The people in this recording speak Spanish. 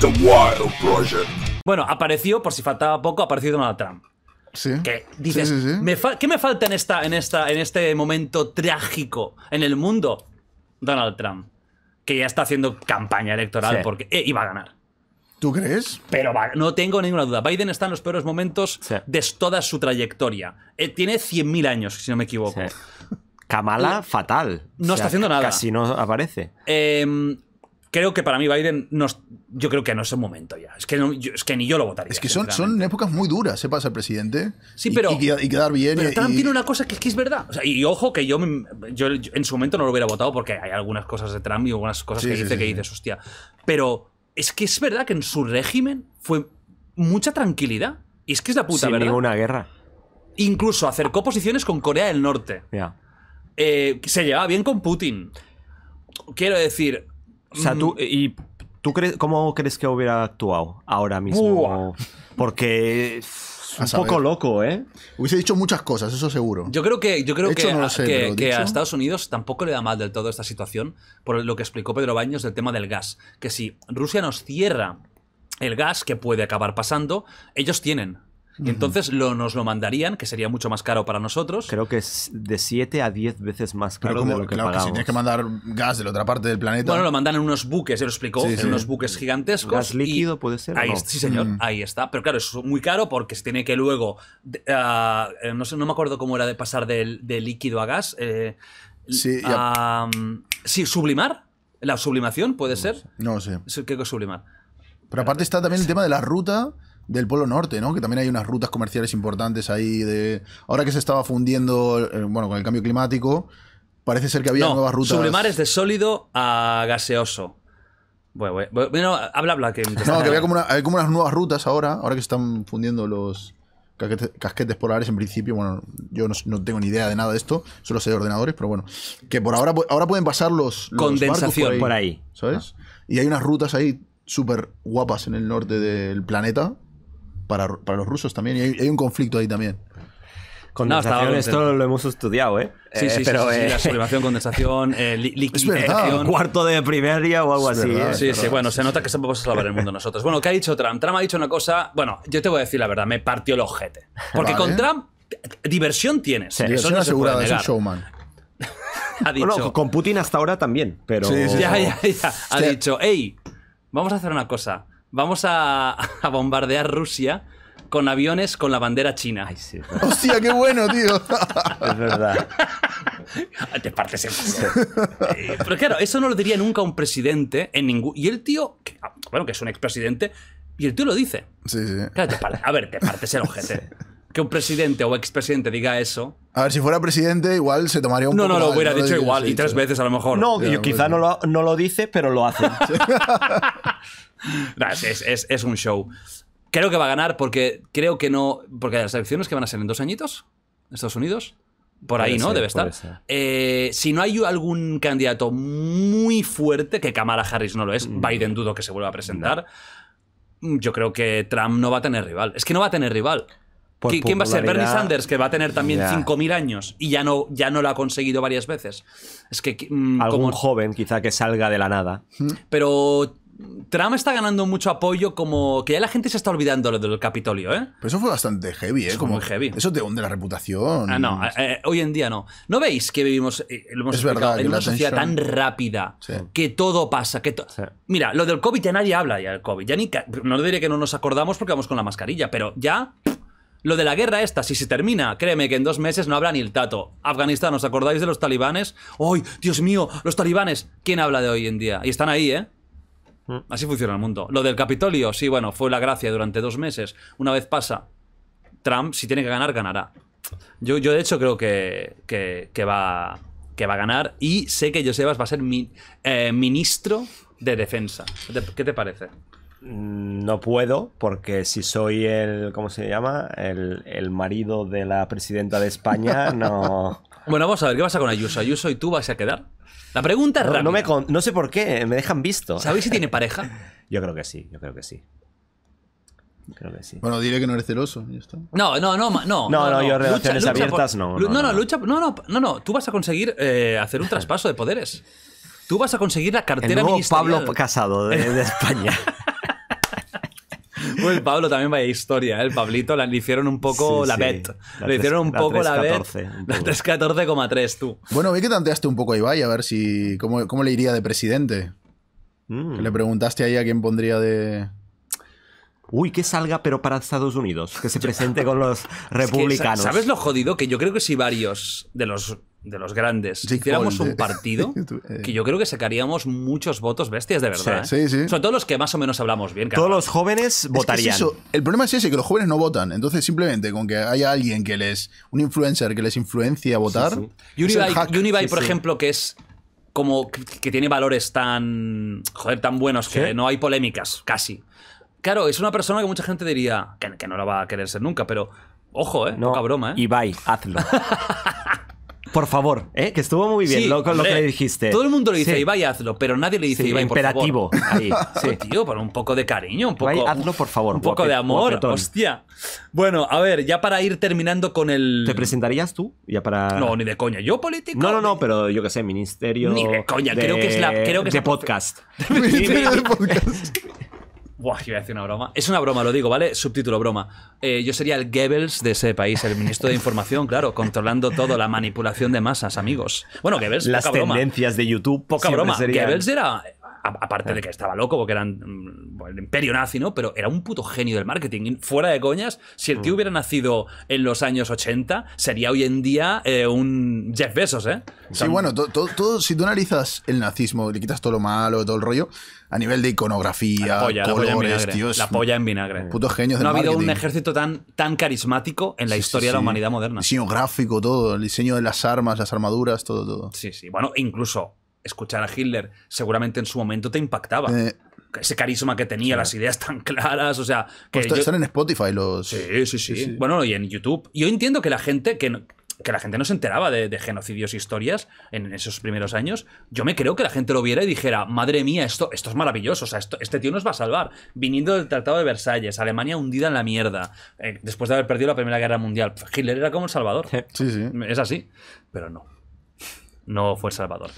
The Wild Project. Bueno, apareció, por si faltaba poco, apareció Donald Trump. Sí. Que dices, ¿qué me falta en, esta, en, este momento trágico en el mundo? Donald Trump. Que ya está haciendo campaña electoral porque eh, iba a ganar. ¿Tú crees? Pero no tengo ninguna duda. Biden está en los peores momentos de toda su trayectoria. Eh, tiene 100.000 años, si no me equivoco. Kamala, fatal. No está haciendo nada. Casi no aparece. Em, creo que para mí Biden nos, yo creo que no es el momento ya. Es que, es que ni yo lo votaría. Es que son, son épocas muy duras, se pasa el presidente. Sí, pero. Y, quedar bien. Pero Trump tiene una cosa que, que es verdad. y ojo que yo, en su momento no lo hubiera votado porque hay algunas cosas de Trump y algunas cosas que dice que dice hostia. Pero es que es verdad que en su régimen fue mucha tranquilidad. Y es que es la puta, Sin ninguna guerra. Incluso acercó posiciones con Corea del Norte. Ya. Eh, se llevaba bien con Putin. Quiero decir, o sea, tú, y, ¿tú crees cómo crees que hubiera actuado ahora mismo? Porque es Un poco loco, ¿eh? Hubiese dicho muchas cosas, eso seguro. Yo creo que, yo creo que a Estados Unidos tampoco le da mal del todo esta situación, por lo que explicó Pedro Baños del tema del gas. Que si Rusia nos cierra el gas, que puede acabar pasando, ellos tienen entonces lo, nos lo mandarían, que sería mucho más caro para nosotros. Creo que es de 7 a 10 veces más caro de lo que claro Que si tienes que mandar gas de la otra parte del planeta. Bueno, lo mandan en unos buques, se lo explicó, en unos buques gigantescos. Gas líquido puede ser. Sí, señor, mm. ahí está. Pero claro, es muy caro porque se tiene que luego. Ah, eh, no sé, no me acuerdo cómo era de pasar de, líquido a gas. Eh, sí, sublimar. La sublimación puede ser. No sé. ¿Qué es sublimar. Pero aparte está también el tema de la ruta del Polo Norte, ¿no? Que también hay unas rutas comerciales importantes ahí de... Ahora que se estaba fundiendo, eh, bueno, con el cambio climático, parece ser que había nuevas rutas. Sublimares de sólido a gaseoso. Bueno, habla, habla. Que no, que había como, hay como unas nuevas rutas ahora, ahora que se están fundiendo los casquetes, polares en principio. Bueno, yo no, tengo ni idea de nada de esto, solo sé de ordenadores, pero bueno. Que por ahora, ahora pueden pasar los. Condensación por, ahí, ¿Sabes? Ah. Y hay unas rutas ahí súper guapas en el norte del planeta para, los rusos también. Y hay, un conflicto ahí también. esto lo hemos estudiado, ¿eh? Sí, eh, sí, pero, sí, la eh, sublimación, condensación, eh, liquidación. Cuarto de primaria o algo así. sí, sí, bueno, se nota que estamos a salvar el mundo nosotros. Bueno, ¿qué ha dicho Trump? Trump ha dicho una cosa. Bueno, yo te voy a decir la verdad, me partió el ojete. Porque con Trump, diversión tienes. es un showman. con Putin hasta ahora también, pero. Ya, ya, ya. Ha dicho, hey, vamos a hacer una cosa vamos a, bombardear Rusia con aviones con la bandera china. Ay, sí, Hostia, qué bueno, tío. es verdad. Te partes el eh, pero claro, eso no lo diría nunca un presidente en ningún. Y el tío, ah, bueno, que es un expresidente, y el tío lo dice. Sí, sí. a ver, te partes el ojete. Que un presidente o expresidente diga eso. A ver, si fuera presidente, igual se tomaría un no, poco. No, no, lo hubiera dicho igual, y tres veces a lo mejor. No, quizá pues no lo, no lo dice, pero lo hace. es, un show. Creo que va a ganar porque creo que no. Porque las elecciones que van a ser en dos añitos, Estados Unidos. Por ahí, ¿no? Debe estar. Eh, si no hay algún candidato muy fuerte, que Kamala Harris no lo es, mm. Biden dudo que se vuelva a presentar. Mm, yo creo que Trump no va a tener rival. Es que no va a tener rival. ¿Quién va a ser? Bernie Sanders, que va a tener también 5.000 años y ya no, ya no lo ha conseguido varias veces. Es que. Mm, algún joven, quizá que salga de la nada. Pero Trump está ganando mucho apoyo, como que ya la gente se está olvidando lo del Capitolio, ¿eh? Pero eso fue bastante heavy, ¿eh? Eso heavy. Eso te hunde la reputación. Ah, no, eh, hoy en día no. ¿No veis que vivimos, eh, en una sociedad tan rápida que todo pasa? Que Mira, lo del COVID ya nadie habla ya del COVID. Ya ni no diré que no nos acordamos porque vamos con la mascarilla, pero ya. Lo de la guerra esta, si se termina, créeme que en dos meses no habrá ni el tato. Afganistán, ¿os acordáis de los talibanes? ¡Ay, Dios mío! Los talibanes. ¿Quién habla de hoy en día? Y están ahí, ¿eh? Mm. Así funciona el mundo. Lo del Capitolio, sí, bueno, fue la gracia durante dos meses. Una vez pasa, Trump, si tiene que ganar, ganará. Yo, yo de hecho, creo que, que, va, que va a ganar y sé que Josebas va a ser eh, ministro de defensa. ¿Qué te parece? No puedo, porque si soy el. ¿Cómo se llama? El, marido de la presidenta de España, no. bueno, vamos a ver, ¿qué pasa con Ayuso? ¿Ayuso y tú vas a quedar? La pregunta es no, no, sé por qué, me dejan visto. ¿Sabéis si tiene pareja? yo creo que sí, yo creo que sí. Creo Bueno, diré que no eres celoso. No, no, no, no. No, no, yo relaciones abiertas no, no, no. lucha. No, no, no, no. Tú vas a conseguir eh, hacer un traspaso de poderes. Tú vas a conseguir la cartera El nuevo Pablo Casado de España. Pues Pablo también vaya historia, ¿eh? El Pablito le hicieron un poco la bet. le hicieron un poco la, la bet. La 314,3 tú. Bueno, ve que tanteaste un poco ahí vaya a ver si. ¿Cómo, le iría de presidente? Mm. le preguntaste ahí a quién pondría de. Uy, que salga, pero para Estados Unidos, que se presente con los republicanos. ¿Sabes lo jodido? Que yo creo que si varios de los de los grandes, si hiciéramos un partido, eh. que yo creo que sacaríamos muchos votos bestias, de verdad. ¿eh? son todos los que más o menos hablamos bien. Todos los jóvenes votarían. el problema es ese, que los jóvenes no votan. Entonces, simplemente con que haya alguien que les. un influencer que les influencie a votar. Unibai, por ejemplo, que es como que tiene valores tan. joder, tan buenos que no hay polémicas, casi. Claro, es una persona que mucha gente diría que, no la va a querer ser nunca, pero. Ojo, eh, no, poca broma, eh. Ibai, hazlo. por favor, ¿eh? que estuvo muy bien lo, que le dijiste. Todo el mundo le dice, sí. Ibai, hazlo, pero nadie le dice, iba Ibai, por imperativo, sí. tío, por un poco de cariño, un poco... hazlo, por favor. Un poco de amor, hostia. Bueno, a ver, ya para ir terminando con el... ¿Te presentarías tú? Ya para... No, ni de coña. ¿Yo político? No, no, no, pero yo qué sé, ministerio... Ni de coña, creo que es la... Creo que es podcast. ministerio de podcast. Buah, a una broma. Es una broma, lo digo, ¿vale? Subtítulo broma. Eh, yo sería el Goebbels de ese país, el ministro de Información, claro, controlando todo, la manipulación de masas, amigos. Bueno, Goebbels, Las tendencias de YouTube. Poca broma. Goebbels era aparte de que estaba loco, porque eran mm, el imperio nazi, ¿no? Pero era un puto genio del marketing. fuera de coñas, si el tío mm. hubiera nacido en los años 80, sería hoy en día eh, un Jeff Bezos, ¿eh? sí, bueno, todo, si tú analizas el nazismo, le quitas todo lo malo, todo el rollo, a nivel de iconografía, colores, la polla en vinagre, la en No ha habido un ejército tan, tan carismático en la historia de la humanidad moderna. El diseño gráfico, todo, el diseño de las armas, las armaduras, todo, todo. Sí, sí. Bueno, incluso escuchar a Hitler seguramente en su momento te impactaba. Ese carisma que tenía, las ideas tan claras, o sea... Que pues están en Spotify los... Sí, sí, sí, Bueno, y en YouTube. Yo entiendo que la gente, que, no, que la gente no se enteraba de, genocidios y e historias en esos primeros años. Yo me creo que la gente lo viera y dijera, madre mía, esto, esto es maravilloso, o sea, este tío nos va a salvar. Viniendo del Tratado de Versalles, Alemania hundida en la mierda, eh, después de haber perdido la Primera Guerra Mundial. Hitler era como el Salvador. Sí, sí. Es así, pero no. No fue el Salvador.